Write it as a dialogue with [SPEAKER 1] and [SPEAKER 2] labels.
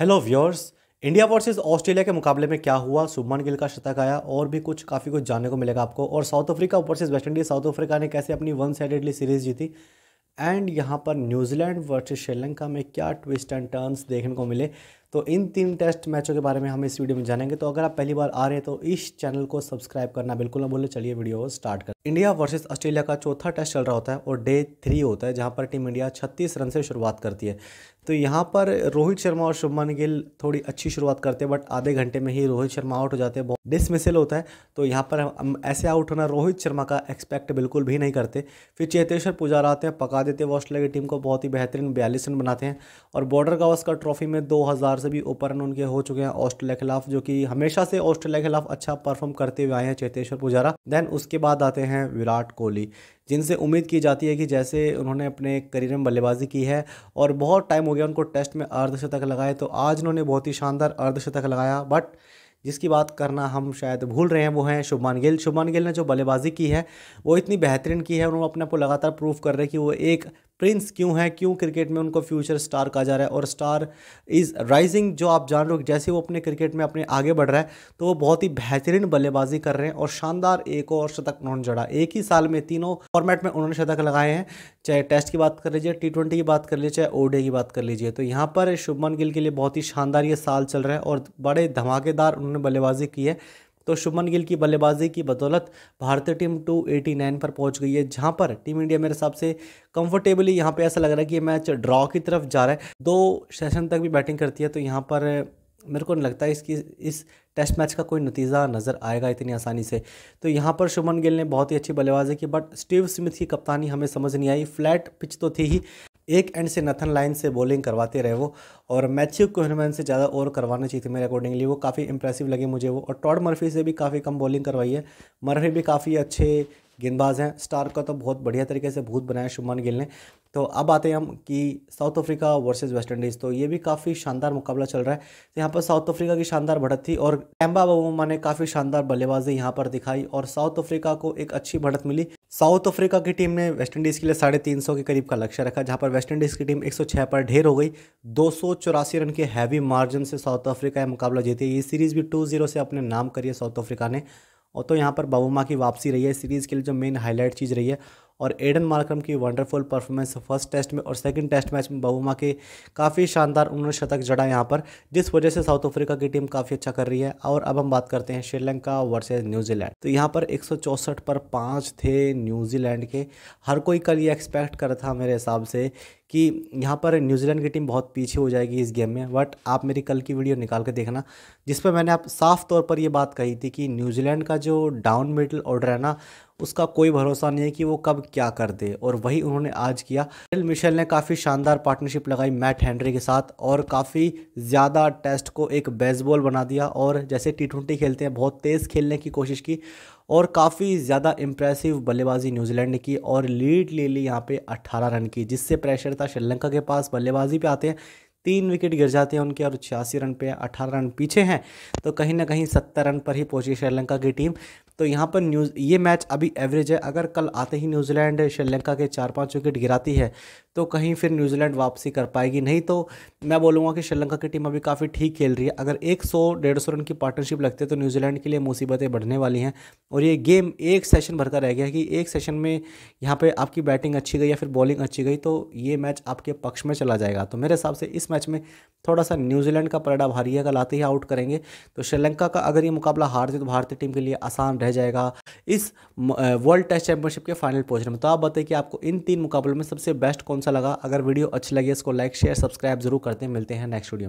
[SPEAKER 1] hello viewers India versus Australia के मुकाबले में क्या हुआ शुभमन गिल का शतक आया और भी कुछ काफ़ी कुछ जानने को मिलेगा आपको और South Africa versus West Indies South Africa ने कैसे अपनी वन साइडेडली सीरीज जीती एंड यहाँ पर न्यूजीलैंड वर्सेस श्रीलंका में क्या ट्विस्ट एंड टर्न्स देखने को मिले तो इन तीन टेस्ट मैचों के बारे में हम इस वीडियो में जानेंगे तो अगर आप पहली बार आ रहे हैं तो इस चैनल को सब्सक्राइब करना बिल्कुल ना बोले चलिए वीडियो स्टार्ट कर इंडिया वर्सेस ऑस्ट्रेलिया का चौथा टेस्ट चल रहा होता है और डे थ्री होता है जहां पर टीम इंडिया 36 रन से शुरुआत करती है तो यहां पर रोहित शर्मा और शुभमन गिल थोड़ी अच्छी शुरुआत करते हैं बट आधे घंटे में ही रोहित शर्मा आउट हो जाते हैं बहुत डिसमिसल होता है तो यहाँ पर हम ऐसे आउट होना रोहित शर्मा का एक्सपेक्ट बिल्कुल भी नहीं करते फिर चेतेश्वर पुजारा आते हैं पका देते हैं ऑस्ट्रेलिया की टीम को बहुत ही बेहतरीन बयालीस रन बनाते हैं और बॉर्डर गावस्कर ट्रॉफी में दो हज़ार से भी ऊपर रन उनके हो चुके हैं ऑस्ट्रेलिया के खिलाफ जो कि हमेशा से ऑस्ट्रेलिया के खिलाफ अच्छा परफॉर्म करते हुए आए हैं चेतेश्वर पुजारा देन उसके बाद आते हैं हैं विराट कोहली जिनसे उम्मीद की जाती है कि जैसे उन्होंने अपने करियर में बल्लेबाजी की है और बहुत टाइम हो गया उनको टेस्ट में अर्धशतक लगाए तो आज उन्होंने बहुत ही शानदार अर्धशतक लगाया बट जिसकी बात करना हम शायद भूल रहे हैं वो हैं शुभमान गिल शुभमान गिल ने जो बल्लेबाजी की है वो इतनी बेहतरीन की है उन्होंने अपने आप को लगातार प्रूव कर रहे हैं कि वो एक प्रिंस क्यों है क्यों क्रिकेट में उनको फ्यूचर स्टार कहा जा रहा है और स्टार इज़ राइजिंग जो आप जान रहे हो जैसे वो अपने क्रिकेट में अपने आगे बढ़ रहा है तो वो बहुत ही बेहतरीन बल्लेबाजी कर रहे हैं और शानदार एक और शतक उन्होंने जड़ा एक ही साल में तीनों फॉर्मेट में उन्होंने शतक लगाए हैं चाहे टेस्ट की बात कर लीजिए टी की बात कर लीजिए चाहे ओडे की बात कर लीजिए तो यहाँ पर शुभमन गिल के लिए बहुत ही शानदार ये साल चल रहा है और बड़े धमाकेदार उन्होंने बल्लेबाजी की है तो शुभमन गिल की बल्लेबाजी की बदौलत भारतीय टीम 289 पर पहुंच गई है जहां पर टीम इंडिया मेरे हिसाब से कंफर्टेबली यहां पे ऐसा लग रहा है कि ये मैच ड्रॉ की तरफ जा रहा है दो सेशन तक भी बैटिंग करती है तो यहाँ पर मेरे को नहीं लगता है इसकी इस टेस्ट मैच का कोई नतीजा नज़र आएगा इतनी आसानी से तो यहाँ पर शुभमन गिल ने बहुत ही अच्छी बल्लेबाजी की बट स्टीव स्मिथ की कप्तानी हमें समझ नहीं आई फ्लैट पिच तो थी ही एक एंड से नथन लाइन से बॉलिंग करवाते रहे वो और मैथ्यू कोहनमैन से ज़्यादा ओवर करवाना चाहिए थी मेरे अकॉर्डिंगली वो काफ़ी इंप्रेसिव लगी मुझे वो और टॉड मर्फी से भी काफ़ी कम बॉलिंग करवाई है मर्फी भी काफ़ी अच्छे गेंदबाज हैं स्टार का तो बहुत बढ़िया तरीके से भूत बनाया शुभमान गिल ने तो अब आते हैं हम कि South Africa versus West Indies तो ये भी काफ़ी शानदार मुकाबला चल रहा है तो यहाँ पर साउथ अफ्रीका की शानदार बढ़त थी और एम्बा बबूमा ने काफ़ी शानदार बल्लेबाजी यहाँ पर दिखाई और साउथ अफ्रीका को एक अच्छी बढ़त मिली साउथ अफ्रीका की टीम ने वेस्ट इंडीज़ के लिए साढ़े तीन सौ के करीब का लक्ष्य रखा जहां पर वेस्टइंडीज़ की टीम एक सौ छः पर ढेर हो गई दो सौ चौरासी रन के हैवी मार्जिन से साउथ अफ्रीका यह मुकाबला जीती है ये सीरीज़ भी टू जीरो से अपने नाम करी है साउथ अफ्रीका ने और तो यहाँ पर बाबूमा की वापसी रही है सीरीज़ के लिए जो मेन हाईलाइट चीज़ रही है और एडन मार्क्रम की वंडरफुल परफॉर्मेंस फर्स्ट टेस्ट में और सेकंड टेस्ट मैच में बहुमा के काफ़ी शानदार उन्होंने शतक जड़ा यहाँ पर जिस वजह से साउथ अफ्रीका की टीम काफ़ी अच्छा कर रही है और अब हम बात करते हैं श्रीलंका वर्सेज न्यूजीलैंड तो यहाँ पर एक पर पाँच थे न्यूजीलैंड के हर कोई कल ये एक्सपेक्ट कर था मेरे हिसाब से कि यहाँ पर न्यूजीलैंड की टीम बहुत पीछे हो जाएगी इस गेम में बट आप मेरी कल की वीडियो निकाल के देखना जिस पर मैंने आप साफ तौर पर ये बात कही थी कि न्यूजीलैंड का जो डाउन मिडल ऑर्डर है ना उसका कोई भरोसा नहीं है कि वो कब क्या कर दे और वही उन्होंने आज किया मिशेल ने काफ़ी शानदार पार्टनरशिप लगाई मैट हैंड्री के साथ और काफ़ी ज़्यादा टेस्ट को एक बेसबॉल बना दिया और जैसे टी ट्वेंटी खेलते हैं बहुत तेज़ खेलने की कोशिश की और काफ़ी ज़्यादा इम्प्रेसिव बल्लेबाजी न्यूजीलैंड ने की और लीड ले ली यहाँ पे 18 रन की जिससे प्रेशर था श्रीलंका के पास बल्लेबाजी पे आते हैं तीन विकेट गिर जाते हैं उनके और छियासी रन पे अठारह रन पीछे हैं तो कहीं ना कहीं सत्तर रन पर ही पहुंची श्रीलंका की टीम तो यहाँ पर न्यूज़ ये मैच अभी एवरेज है अगर कल आते ही न्यूजीलैंड श्रीलंका के चार पाँच विकेट गिराती है तो कहीं फिर न्यूजीलैंड वापसी कर पाएगी नहीं तो मैं बोलूँगा कि श्रीलंका की टीम अभी काफ़ी ठीक खेल रही है अगर एक सौ डेढ़ सौ रन की पार्टनरशिप लगती है तो न्यूजीलैंड के लिए मुसीबतें बढ़ने वाली हैं और ये गेम एक सेशन भर का रह गया कि एक सेशन में यहाँ पर आपकी बैटिंग अच्छी गई या फिर बॉलिंग अच्छी गई तो ये मैच आपके पक्ष में चला जाएगा तो मेरे हिसाब से इस मैच में थोड़ा सा न्यूजीलैंड का पलड़ा भारी है कल आते ही आउट करेंगे तो श्रीलंका का अगर ये मुकाबला हार जाए तो भारतीय टीम के लिए आसान रह जाएगा इस वर्ल्ड टेस्ट चैंपियनशिप के फाइनल पहुँचने में तो आप बताइए कि आपको इन तीन मुकाबलों में सबसे बेस्ट कौन सा अच्छा लगा अगर वीडियो अच्छी लगी इसको लाइक शेयर सब्सक्राइब जरूर करते हैं मिलते हैं नेक्स्ट वीडियो में